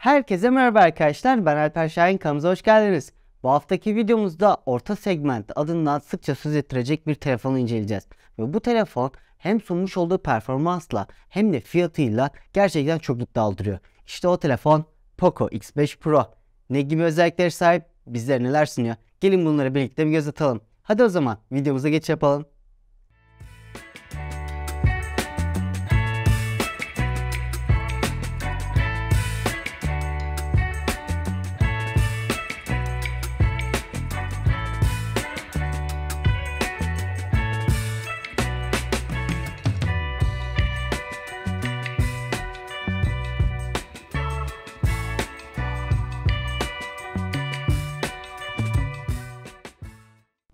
Herkese merhaba arkadaşlar ben Alper Şahin kanalımıza hoş geldiniz. Bu haftaki videomuzda orta segment adından sıkça söz ettirecek bir telefonu inceleyeceğiz. Ve bu telefon hem sunmuş olduğu performansla hem de fiyatıyla gerçekten çok dikkat aldırıyor. İşte o telefon Poco X5 Pro. Ne gibi özellikler sahip? Bizlere neler sunuyor? Gelin bunları birlikte bir göz atalım. Hadi o zaman videomuza geç yapalım.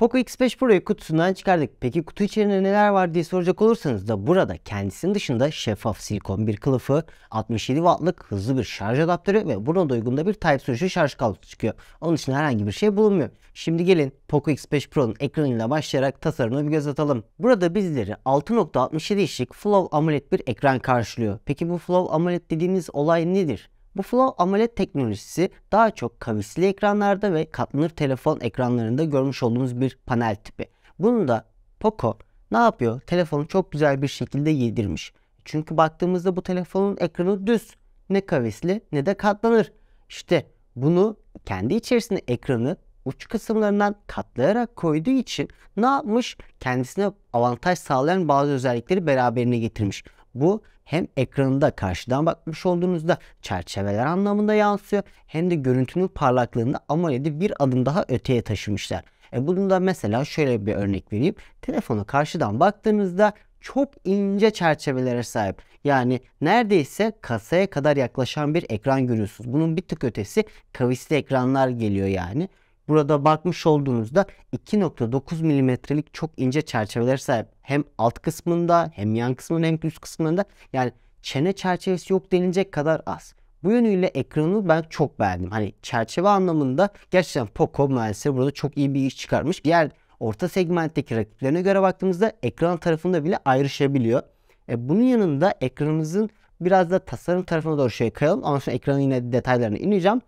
Poco X5 Pro'yu kutusundan çıkardık. Peki kutu içerisinde neler var diye soracak olursanız da burada kendisinin dışında şeffaf silikon bir kılıfı, 67 wattlık hızlı bir şarj adaptörü ve buna da uygun da bir Type-C şarj kablosu çıkıyor. Onun için herhangi bir şey bulunmuyor. Şimdi gelin Poco X5 Pro'nun ekranıyla başlayarak tasarımına bir göz atalım. Burada bizleri 6.67 inçlik Flow AMOLED bir ekran karşılıyor. Peki bu Flow AMOLED dediğimiz olay nedir? Bu Flow AMOLED teknolojisi daha çok kavisli ekranlarda ve katlanır telefon ekranlarında görmüş olduğunuz bir panel tipi. Bunu da Poco ne yapıyor? Telefonu çok güzel bir şekilde yedirmiş. Çünkü baktığımızda bu telefonun ekranı düz. Ne kavisli ne de katlanır. İşte bunu kendi içerisinde ekranı uç kısımlarından katlayarak koyduğu için ne yapmış? Kendisine avantaj sağlayan bazı özellikleri beraberine getirmiş. Bu hem ekranında karşıdan bakmış olduğunuzda çerçeveler anlamında yansıyor hem de görüntünün parlaklığını AMOLED'i bir adım daha öteye taşımışlar. E bunu da mesela şöyle bir örnek vereyim. Telefonu karşıdan baktığınızda çok ince çerçevelere sahip. Yani neredeyse kasaya kadar yaklaşan bir ekran görüyorsunuz. Bunun bir tık ötesi kavisli ekranlar geliyor yani. Burada bakmış olduğunuzda 2.9 milimetrelik çok ince çerçeveler sahip. Hem alt kısmında hem yan kısmında hem üst kısmında yani çene çerçevesi yok denilecek kadar az. Bu yönüyle ekranı ben çok beğendim. Hani çerçeve anlamında gerçekten Poco mühendisleri burada çok iyi bir iş çıkarmış. Diğer orta segmentteki rakiplerine göre baktığımızda ekran tarafında bile ayrışabiliyor. E, bunun yanında ekranımızın biraz da tasarım tarafına doğru şey kayalım. Ondan sonra ekranın yine detaylarına ineceğim.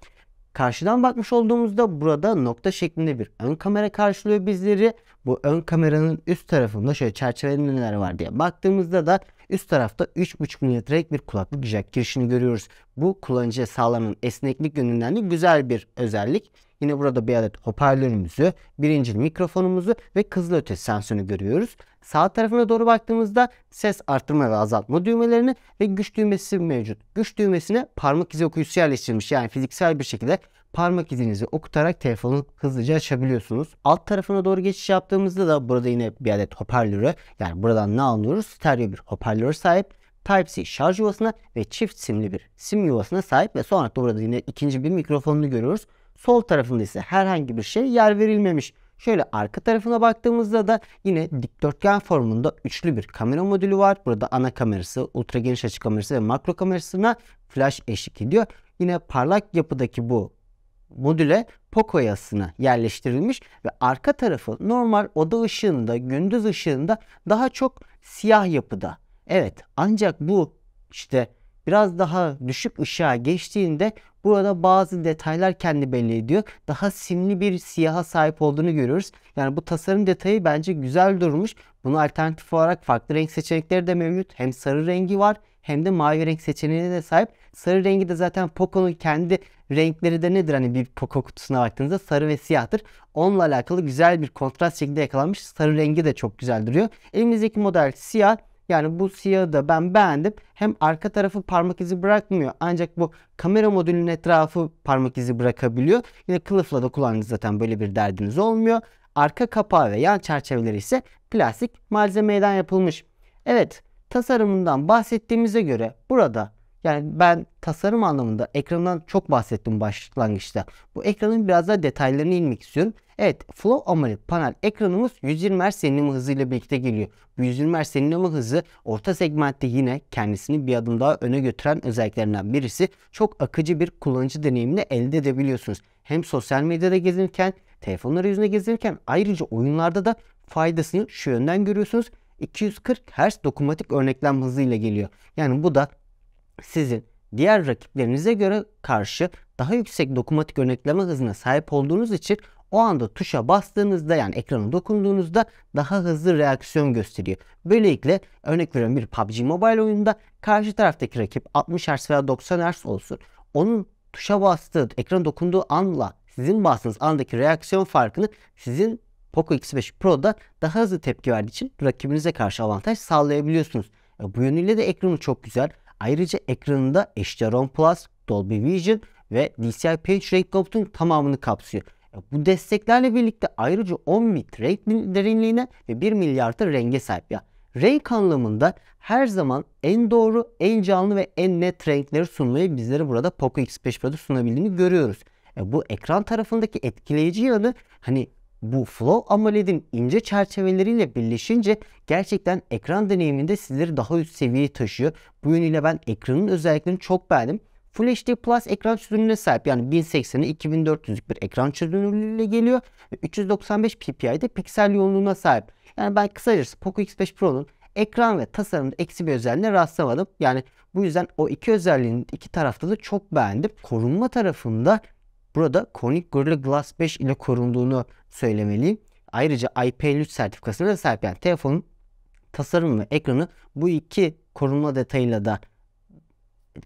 Karşıdan bakmış olduğumuzda burada nokta şeklinde bir ön kamera karşılıyor bizleri. Bu ön kameranın üst tarafında şöyle çerçevede neler var diye baktığımızda da üst tarafta 3.5 milimetrelik bir kulaklık jack girişini görüyoruz. Bu kullanıcıya sağlanan esneklik yönünden de güzel bir özellik. Yine burada bir adet hoparlörümüzü, birincil mikrofonumuzu ve kızılötesi sensörünü görüyoruz. Sağ tarafına doğru baktığımızda ses artırma ve azaltma düğmelerini ve güç düğmesi mevcut. Güç düğmesine parmak izi okuyucusu yerleştirilmiş. Yani fiziksel bir şekilde parmak izinizi okutarak telefonu hızlıca açabiliyorsunuz. Alt tarafına doğru geçiş yaptığımızda da burada yine bir adet hoparlörü yani buradan ne anlıyoruz? Stereo bir hoparlör sahip. Type-C şarj yuvasına ve çift simli bir sim yuvasına sahip ve sonra da burada yine ikinci bir mikrofonunu görüyoruz. Sol tarafında ise herhangi bir şey yer verilmemiş. Şöyle arka tarafına baktığımızda da yine dikdörtgen formunda üçlü bir kamera modülü var. Burada ana kamerası, ultra geniş açı kamerası ve makro kamerasına flash eşlik ediyor. Yine parlak yapıdaki bu modüle Poco yasına yerleştirilmiş ve arka tarafı normal oda ışığında, gündüz ışığında daha çok siyah yapıda. Evet ancak bu işte biraz daha düşük ışığa geçtiğinde Burada bazı detaylar kendi belli ediyor. Daha simli bir siyaha sahip olduğunu görüyoruz. Yani bu tasarım detayı bence güzel durmuş. Bunu alternatif olarak farklı renk seçenekleri de mevcut. Hem sarı rengi var hem de mavi renk seçeneğine de sahip. Sarı rengi de zaten Poco'nun kendi renkleri de nedir? Hani bir Poco kutusuna baktığınızda sarı ve siyahtır. Onunla alakalı güzel bir kontrast şekilde yakalanmış. Sarı rengi de çok güzel duruyor. Elimizdeki model siyah. Yani bu siyahı da ben beğendim. Hem arka tarafı parmak izi bırakmıyor. Ancak bu kamera modülünün etrafı parmak izi bırakabiliyor. Yine kılıfla da kullandığınız zaten böyle bir derdiniz olmuyor. Arka kapağı ve yan çerçeveleri ise plastik malzemeden yapılmış. Evet tasarımından bahsettiğimize göre burada yani ben tasarım anlamında ekrandan çok bahsettim başlangıçta. Bu ekranın biraz daha detaylarına inmek istiyorum. Evet Flow AMOLED panel ekranımız 120 Hz yenileme hızıyla birlikte geliyor. Bu 120 Hz yenileme hızı orta segmentte yine kendisini bir adım daha öne götüren özelliklerinden birisi. Çok akıcı bir kullanıcı deneyimini elde edebiliyorsunuz. Hem sosyal medyada gezinirken, telefonlar yüzünde gezinirken ayrıca oyunlarda da faydasını şu yönden görüyorsunuz. 240 Hz dokunmatik örneklem hızıyla geliyor. Yani bu da sizin diğer rakiplerinize göre karşı daha yüksek dokunmatik örnekleme hızına sahip olduğunuz için o anda tuşa bastığınızda yani ekrana dokunduğunuzda daha hızlı reaksiyon gösteriyor. Böylelikle örnek veriyorum bir PUBG Mobile oyununda karşı taraftaki rakip 60 Hz veya 90 Hz olsun. Onun tuşa bastığı, ekrana dokunduğu anla sizin bastığınız andaki reaksiyon farkını sizin Poco X5 Pro'da daha hızlı tepki verdiği için rakibinize karşı avantaj sağlayabiliyorsunuz. E, bu yönüyle de ekranı çok güzel. Ayrıca ekranında HDR10 Plus, Dolby Vision ve DCI Page Rate Computing tamamını kapsıyor. E, bu desteklerle birlikte ayrıca 10 bit renk derinliğine ve 1 milyarda renge sahip. Ya renk anlamında her zaman en doğru, en canlı ve en net renkleri sunmayı bizlere burada Poco X5 Pro'da sunabildiğini görüyoruz. E, bu ekran tarafındaki etkileyici yanı hani bu flow AMOLED'in ince çerçeveleriyle birleşince gerçekten ekran deneyiminde sizleri daha üst seviyeye taşıyor. Bu yönüyle ben ekranın özelliklerini çok beğendim. Full HD Plus ekran çözünürlüğüne sahip yani 1080'e 2400'lük bir ekran çözünürlüğüyle geliyor ve 395 ppi'de piksel yoğunluğuna sahip. Yani ben kısacası Poco X5 Pro'nun ekran ve tasarımda eksi bir özelliğine rastlamadım. Yani bu yüzden o iki özelliğini iki tarafta da çok beğendim. Korunma tarafında burada Corning Gorilla Glass 5 ile korunduğunu söylemeliyim. Ayrıca IP3 sertifikasına da sahip yani telefonun tasarım ve ekranı bu iki korunma detayıyla da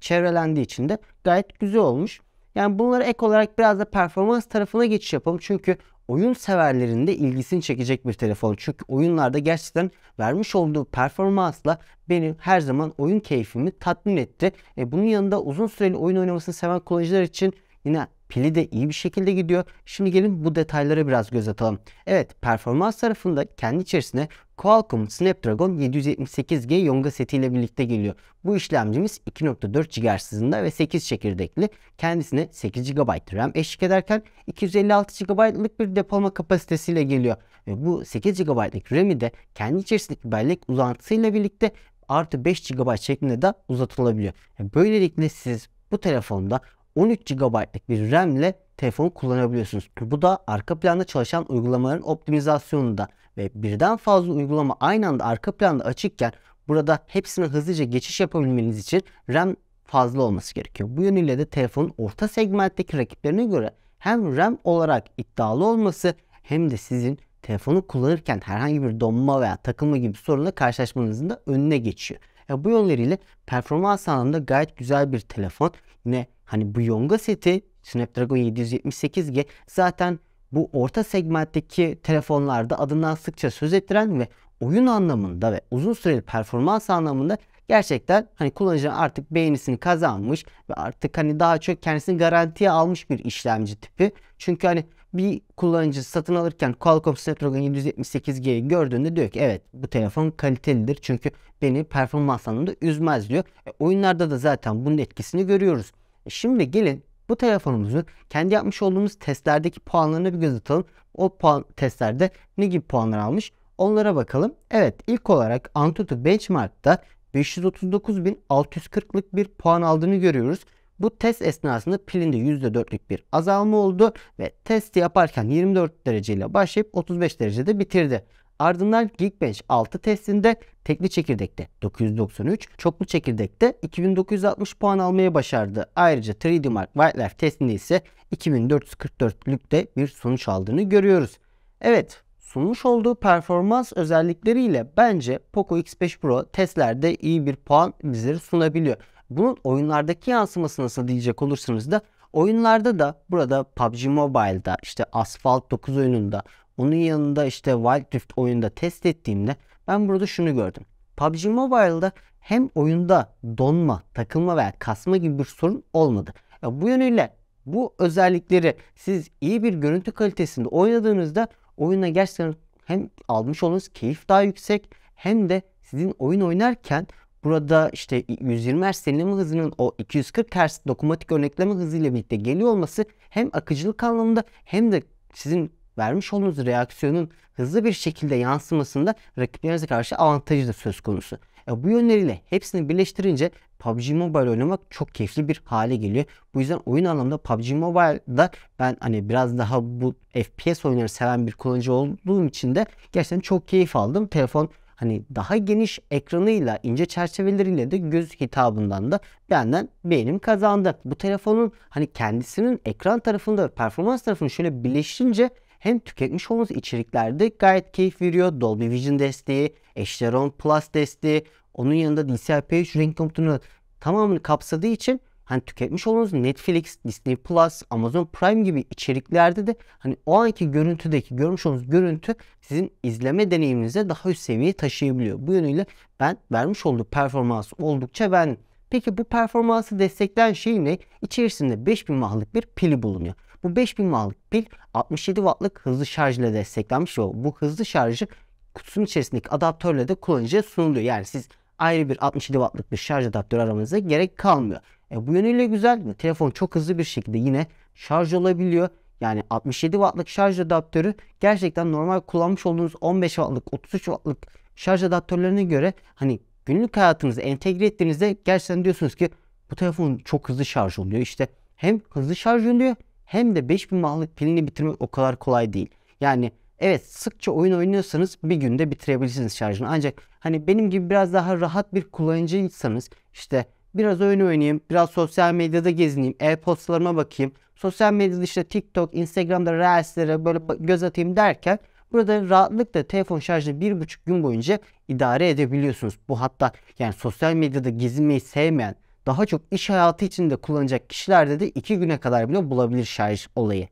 çevrelendiği için de gayet güzel olmuş. Yani bunları ek olarak biraz da performans tarafına geçiş yapalım. Çünkü oyun severlerin de ilgisini çekecek bir telefon. Çünkü oyunlarda gerçekten vermiş olduğu performansla beni her zaman oyun keyfimi tatmin etti. E bunun yanında uzun süreli oyun oynamasını seven kullanıcılar için yine Pili de iyi bir şekilde gidiyor. Şimdi gelin bu detaylara biraz göz atalım. Evet performans tarafında kendi içerisinde Qualcomm Snapdragon 778G yonga setiyle birlikte geliyor. Bu işlemcimiz 2.4 GHz hızında ve 8 çekirdekli. Kendisine 8 GB RAM eşlik ederken 256 GB'lık bir depolama kapasitesiyle geliyor. Ve bu 8 GB'lık RAM'i de kendi içerisindeki bellek uzantısıyla birlikte artı 5 GB şeklinde de uzatılabiliyor. Böylelikle siz bu telefonda 13 GB'lık bir RAM ile telefonu kullanabiliyorsunuz. Bu da arka planda çalışan uygulamaların optimizasyonunda ve birden fazla uygulama aynı anda arka planda açıkken burada hepsine hızlıca geçiş yapabilmeniz için RAM fazla olması gerekiyor. Bu yönüyle de telefonun orta segmentteki rakiplerine göre hem RAM olarak iddialı olması hem de sizin telefonu kullanırken herhangi bir donma veya takılma gibi sorunla karşılaşmanızın da önüne geçiyor. Ya e, bu yönleriyle performans anlamında gayet güzel bir telefon. Yine Hani bu Yonga seti Snapdragon 778G zaten bu orta segmentteki telefonlarda adından sıkça söz ettiren ve oyun anlamında ve uzun süreli performans anlamında gerçekten hani kullanıcının artık beğenisini kazanmış ve artık hani daha çok kendisini garantiye almış bir işlemci tipi. Çünkü hani bir kullanıcı satın alırken Qualcomm Snapdragon 778G'yi gördüğünde diyor ki evet bu telefon kalitelidir çünkü beni performans anlamında üzmez diyor. E, oyunlarda da zaten bunun etkisini görüyoruz. E şimdi gelin bu telefonumuzu kendi yapmış olduğumuz testlerdeki puanlarına bir göz atalım. O puan, testlerde ne gibi puanlar almış onlara bakalım. Evet ilk olarak Antutu Benchmark'ta 539.640'lık bir puan aldığını görüyoruz. Bu test esnasında pilinde %4'lük bir azalma oldu ve testi yaparken 24 dereceyle başlayıp 35 derecede bitirdi. Ardından Geekbench 6 testinde tekli çekirdekte 993, çoklu çekirdekte 2960 puan almayı başardı. Ayrıca 3D Mark Wildlife testinde ise 2444'lükte bir sonuç aldığını görüyoruz. Evet, sunmuş olduğu performans özellikleriyle bence Poco X5 Pro testlerde iyi bir puan bizlere sunabiliyor. Bunun oyunlardaki yansıması nasıl diyecek olursanız da oyunlarda da burada PUBG Mobile'da işte Asphalt 9 oyununda onun yanında işte Wild Rift oyunda test ettiğimde ben burada şunu gördüm. PUBG Mobile'da hem oyunda donma, takılma veya kasma gibi bir sorun olmadı. Ya bu yönüyle bu özellikleri siz iyi bir görüntü kalitesinde oynadığınızda oyuna gerçekten hem almış olduğunuz keyif daha yüksek hem de sizin oyun oynarken burada işte 120 Hz yenileme hızının o 240 Hz dokunmatik örnekleme hızıyla birlikte geliyor olması hem akıcılık anlamında hem de sizin vermiş olduğunuz reaksiyonun hızlı bir şekilde yansımasında rakiplerinize karşı avantajı da söz konusu. E bu yönleriyle hepsini birleştirince PUBG Mobile oynamak çok keyifli bir hale geliyor. Bu yüzden oyun anlamında PUBG Mobile'da ben hani biraz daha bu FPS oyunları seven bir kullanıcı olduğum için de gerçekten çok keyif aldım. Telefon hani daha geniş ekranıyla ince çerçeveleriyle de göz hitabından da benden beğenim kazandı. Bu telefonun hani kendisinin ekran tarafında performans tarafını şöyle birleşince hem tüketmiş olduğunuz içeriklerde gayet keyif veriyor. Dolby Vision desteği, Echelon Plus desteği, onun yanında DCI-P3 renk komutunu tamamını kapsadığı için hani tüketmiş olduğunuz Netflix, Disney Plus, Amazon Prime gibi içeriklerde de hani o anki görüntüdeki görmüş olduğunuz görüntü sizin izleme deneyiminize daha üst seviyeyi taşıyabiliyor. Bu yönüyle ben vermiş olduğu performans oldukça ben Peki bu performansı destekleyen şey ne? İçerisinde 5000 mAh'lık bir pili bulunuyor. Bu 5000 wattlık pil 67 wattlık hızlı şarj ile desteklenmiş ve bu hızlı şarjı kutusunun içerisindeki adaptörle de kullanıcıya sunuluyor. Yani siz ayrı bir 67 wattlık bir şarj adaptörü aramanıza gerek kalmıyor. E, bu yönüyle güzel. Telefon çok hızlı bir şekilde yine şarj olabiliyor. Yani 67 wattlık şarj adaptörü gerçekten normal kullanmış olduğunuz 15 wattlık 33 wattlık şarj adaptörlerine göre hani günlük hayatınızı entegre ettiğinizde gerçekten diyorsunuz ki bu telefon çok hızlı şarj oluyor. İşte hem hızlı şarj oluyor hem de 5000 mAh'lık pilini bitirmek o kadar kolay değil. Yani evet sıkça oyun oynuyorsanız bir günde bitirebilirsiniz şarjını. Ancak hani benim gibi biraz daha rahat bir kullanıcıysanız işte biraz oyun oynayayım, biraz sosyal medyada gezineyim, e-postalarıma bakayım. Sosyal medyada işte TikTok, Instagram'da Reels'lere böyle göz atayım derken burada rahatlıkla telefon şarjını bir buçuk gün boyunca idare edebiliyorsunuz. Bu hatta yani sosyal medyada gezinmeyi sevmeyen daha çok iş hayatı içinde kullanacak kişilerde de 2 güne kadar bile bulabilir şarj olayı.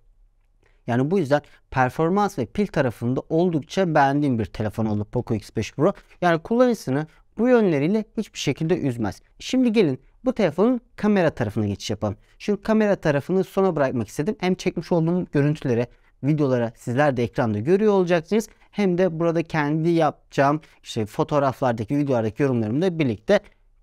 Yani bu yüzden performans ve pil tarafında oldukça beğendiğim bir telefon oldu Poco X5 Pro. Yani kullanıcısını bu yönleriyle hiçbir şekilde üzmez. Şimdi gelin bu telefonun kamera tarafına geçiş yapalım. Şimdi kamera tarafını sona bırakmak istedim. Hem çekmiş olduğum görüntülere, videolara sizler de ekranda görüyor olacaksınız. Hem de burada kendi yapacağım işte fotoğraflardaki, videolardaki yorumlarımla birlikte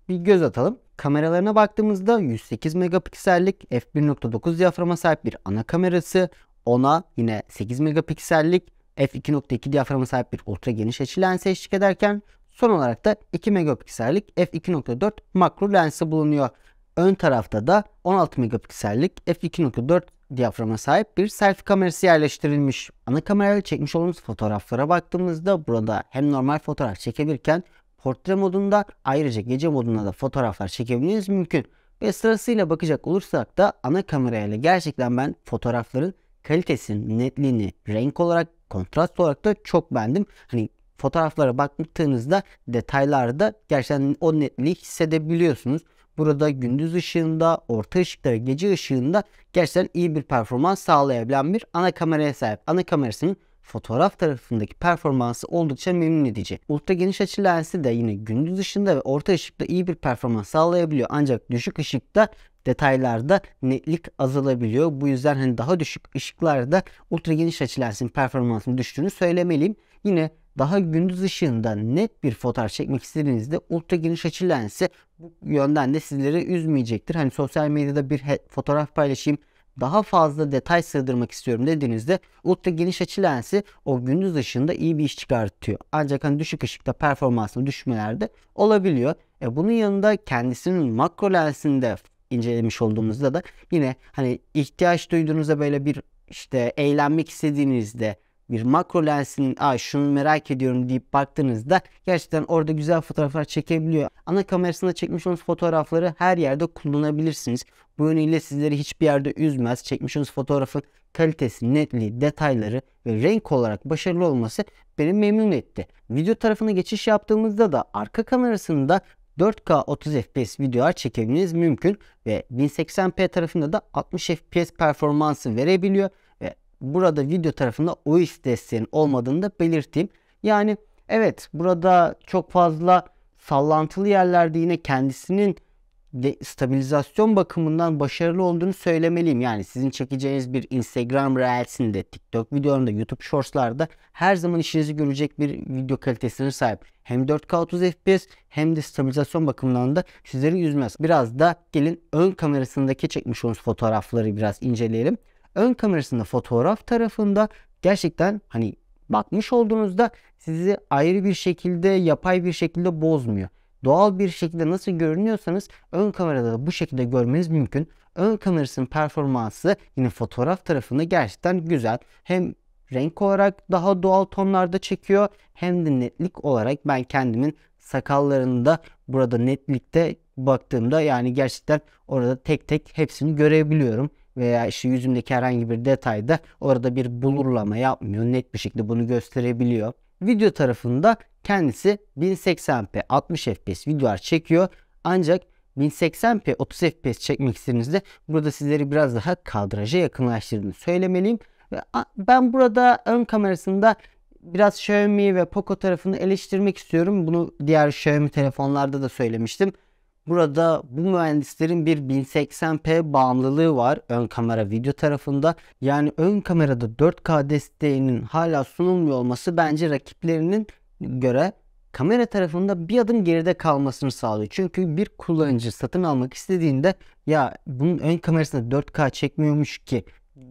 bir göz atalım. Kameralarına baktığımızda 108 megapiksellik f1.9 diyaframa sahip bir ana kamerası, ona yine 8 megapiksellik f2.2 diyaframa sahip bir ultra geniş açı lens eşlik ederken son olarak da 2 megapiksellik f2.4 makro lensi bulunuyor. Ön tarafta da 16 megapiksellik f2.4 diyaframa sahip bir selfie kamerası yerleştirilmiş. Ana kamerayla çekmiş olduğumuz fotoğraflara baktığımızda burada hem normal fotoğraf çekebilirken portre modunda ayrıca gece modunda da fotoğraflar çekebilmeniz mümkün. Ve sırasıyla bakacak olursak da ana kamerayla gerçekten ben fotoğrafların kalitesini, netliğini, renk olarak, kontrast olarak da çok beğendim. Hani fotoğraflara baktığınızda detaylarda gerçekten o netliği hissedebiliyorsunuz. Burada gündüz ışığında, orta ışıkta ve gece ışığında gerçekten iyi bir performans sağlayabilen bir ana kameraya sahip. Ana kamerasının fotoğraf tarafındaki performansı oldukça memnun edici. Ultra geniş açı lensi de yine gündüz ışığında ve orta ışıkta iyi bir performans sağlayabiliyor. Ancak düşük ışıkta detaylarda netlik azalabiliyor. Bu yüzden hani daha düşük ışıklarda ultra geniş açı lensin performansının düştüğünü söylemeliyim. Yine daha gündüz ışığında net bir fotoğraf çekmek istediğinizde ultra geniş açı lensi bu yönden de sizleri üzmeyecektir. Hani sosyal medyada bir fotoğraf paylaşayım daha fazla detay sığdırmak istiyorum dediğinizde ultra geniş açı lensi o gündüz ışığında iyi bir iş çıkartıyor. Ancak hani düşük ışıkta performansında düşmelerde olabiliyor. E bunun yanında kendisinin makro lensinde incelemiş olduğumuzda da yine hani ihtiyaç duyduğunuzda böyle bir işte eğlenmek istediğinizde bir makro lensin, Aa, şunu merak ediyorum deyip baktığınızda gerçekten orada güzel fotoğraflar çekebiliyor. Ana kamerasında çekmiş olduğunuz fotoğrafları her yerde kullanabilirsiniz. Bu yönüyle sizleri hiçbir yerde üzmez. Çekmiş olduğunuz fotoğrafın kalitesi, netliği, detayları ve renk olarak başarılı olması beni memnun etti. Video tarafına geçiş yaptığımızda da arka kamerasında 4K 30 FPS videolar çekebilmeniz mümkün ve 1080p tarafında da 60 FPS performansı verebiliyor burada video tarafında OIS desteğinin olmadığını da belirteyim. Yani evet burada çok fazla sallantılı yerlerde yine kendisinin de stabilizasyon bakımından başarılı olduğunu söylemeliyim. Yani sizin çekeceğiniz bir Instagram Reels'inde, TikTok videolarında, YouTube Shorts'larda her zaman işinizi görecek bir video kalitesine sahip. Hem 4K 30 FPS hem de stabilizasyon bakımından da sizleri üzmez. Biraz da gelin ön kamerasındaki çekmiş olduğunuz fotoğrafları biraz inceleyelim ön kamerasında fotoğraf tarafında gerçekten hani bakmış olduğunuzda sizi ayrı bir şekilde yapay bir şekilde bozmuyor. Doğal bir şekilde nasıl görünüyorsanız ön kamerada da bu şekilde görmeniz mümkün. Ön kamerasının performansı yine fotoğraf tarafında gerçekten güzel. Hem renk olarak daha doğal tonlarda çekiyor hem de netlik olarak ben kendimin sakallarında burada netlikte baktığımda yani gerçekten orada tek tek hepsini görebiliyorum veya işte yüzümdeki herhangi bir detayda orada bir bulurlama yapmıyor. Net bir şekilde bunu gösterebiliyor. Video tarafında kendisi 1080p 60 fps videolar çekiyor. Ancak 1080p 30 fps çekmek istediğinizde burada sizleri biraz daha kadraja yakınlaştırdığını söylemeliyim. ben burada ön kamerasında biraz Xiaomi ve Poco tarafını eleştirmek istiyorum. Bunu diğer Xiaomi telefonlarda da söylemiştim. Burada bu mühendislerin bir 1080p bağımlılığı var ön kamera video tarafında. Yani ön kamerada 4K desteğinin hala sunulmuyor olması bence rakiplerinin göre kamera tarafında bir adım geride kalmasını sağlıyor. Çünkü bir kullanıcı satın almak istediğinde ya bunun ön kamerasında 4K çekmiyormuş ki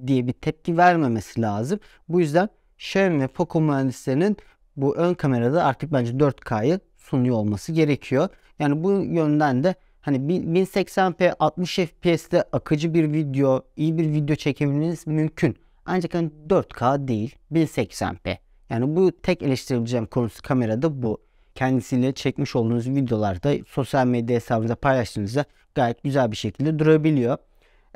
diye bir tepki vermemesi lazım. Bu yüzden Xiaomi ve Poco mühendislerinin bu ön kamerada artık bence 4K'yı sunuyor olması gerekiyor. Yani bu yönden de hani 1080p 60 FPS'te akıcı bir video, iyi bir video çekebilmeniz mümkün. Ancak hani 4K değil 1080p. Yani bu tek eleştirebileceğim konusu kamerada bu. Kendisiyle çekmiş olduğunuz videolarda sosyal medya hesabınıza paylaştığınızda gayet güzel bir şekilde durabiliyor.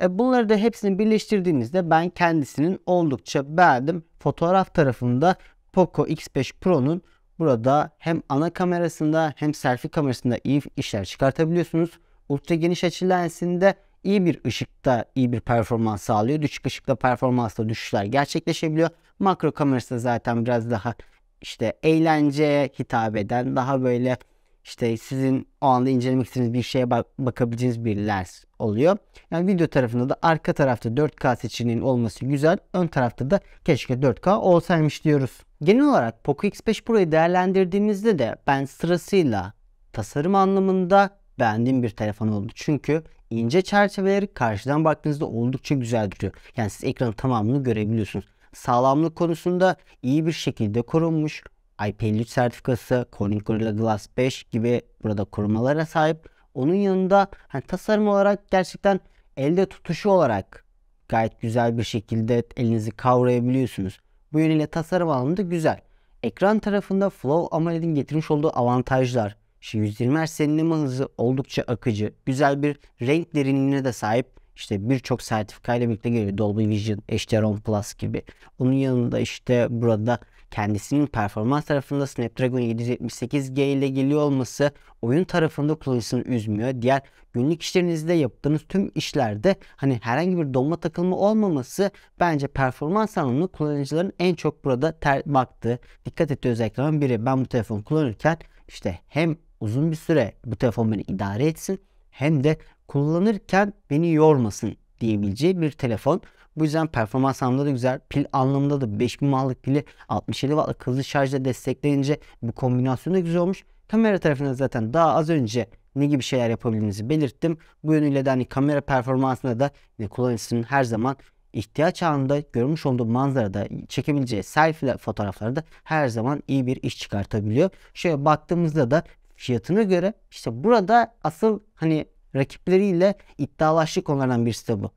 E bunları da hepsini birleştirdiğimizde ben kendisinin oldukça beğendim. Fotoğraf tarafında Poco X5 Pro'nun Burada hem ana kamerasında hem selfie kamerasında iyi işler çıkartabiliyorsunuz. Ultra geniş açı lensinde iyi bir ışıkta iyi bir performans sağlıyor. Düşük ışıkta performansta düşüşler gerçekleşebiliyor. Makro kamerası zaten biraz daha işte eğlenceye hitap eden daha böyle işte sizin o anda incelemek istediğiniz bir şeye bak bakabileceğiniz bir lens oluyor. Yani video tarafında da arka tarafta 4K seçeneğinin olması güzel. Ön tarafta da keşke 4K olsaymış diyoruz. Genel olarak Poco X5 Pro'yu değerlendirdiğimizde de ben sırasıyla tasarım anlamında beğendiğim bir telefon oldu. Çünkü ince çerçeveleri karşıdan baktığınızda oldukça güzel duruyor. Yani siz ekranın tamamını görebiliyorsunuz. Sağlamlık konusunda iyi bir şekilde korunmuş. IP53 sertifikası, Corning Gorilla Glass 5 gibi burada korumalara sahip. Onun yanında hani tasarım olarak gerçekten elde tutuşu olarak gayet güzel bir şekilde elinizi kavrayabiliyorsunuz. Bu yönüyle tasarım anlamında güzel. Ekran tarafında Flow AMOLED'in getirmiş olduğu avantajlar. İşte 120 Hz yenileme hızı oldukça akıcı. Güzel bir renk derinliğine de sahip. İşte birçok sertifikayla birlikte geliyor. Dolby Vision, HDR10 Plus gibi. Onun yanında işte burada kendisinin performans tarafında Snapdragon 778G ile geliyor olması oyun tarafında kullanıcısını üzmüyor. Diğer günlük işlerinizde yaptığınız tüm işlerde hani herhangi bir donma takılma olmaması bence performans anlamında kullanıcıların en çok burada ter baktığı, dikkat ettiği özelliklerden biri. Ben bu telefon kullanırken işte hem uzun bir süre bu telefon beni idare etsin hem de kullanırken beni yormasın diyebileceği bir telefon. Bu yüzden performans anlamında da güzel. Pil anlamında da 5000 mAh'lık pili 67 Watt'lık hızlı şarjla destekleyince bu kombinasyon da güzel olmuş. Kamera tarafında zaten daha az önce ne gibi şeyler yapabildiğinizi belirttim. Bu yönüyle de hani kamera performansında da yine kullanıcısının her zaman ihtiyaç anında görmüş olduğu manzarada çekebileceği selfie fotoğrafları da her zaman iyi bir iş çıkartabiliyor. Şöyle baktığımızda da fiyatına göre işte burada asıl hani rakipleriyle iddialaşlı konulardan birisi de bu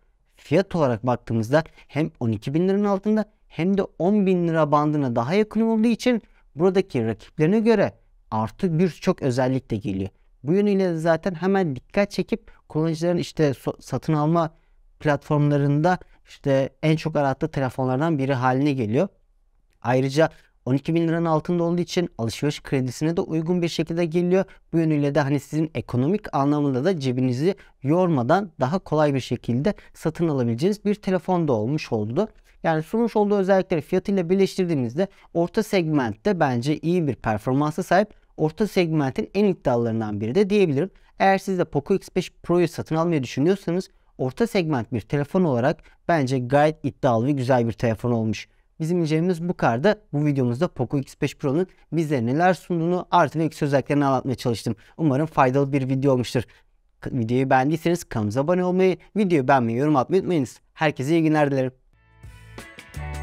fiyat olarak baktığımızda hem 12 bin liranın altında hem de 10 bin lira bandına daha yakın olduğu için buradaki rakiplerine göre artı birçok özellik de geliyor. Bu yönüyle de zaten hemen dikkat çekip kullanıcıların işte satın alma platformlarında işte en çok arattığı telefonlardan biri haline geliyor. Ayrıca 12 bin liranın altında olduğu için alışveriş kredisine de uygun bir şekilde geliyor. Bu yönüyle de hani sizin ekonomik anlamında da cebinizi yormadan daha kolay bir şekilde satın alabileceğiniz bir telefon da olmuş oldu. Yani sunmuş olduğu özellikleri fiyatıyla birleştirdiğimizde orta segmentte bence iyi bir performansa sahip orta segmentin en iddialarından biri de diyebilirim. Eğer siz de Poco X5 Pro'yu satın almayı düşünüyorsanız orta segment bir telefon olarak bence gayet iddialı ve güzel bir telefon olmuş. Bizim incelememiz bu karda. Bu videomuzda Poco X5 Pro'nun bizlere neler sunduğunu artı ve eksi özelliklerini anlatmaya çalıştım. Umarım faydalı bir video olmuştur. Videoyu beğendiyseniz kanalımıza abone olmayı, videoyu beğenmeyi, yorum atmayı unutmayınız. Herkese iyi günler dilerim.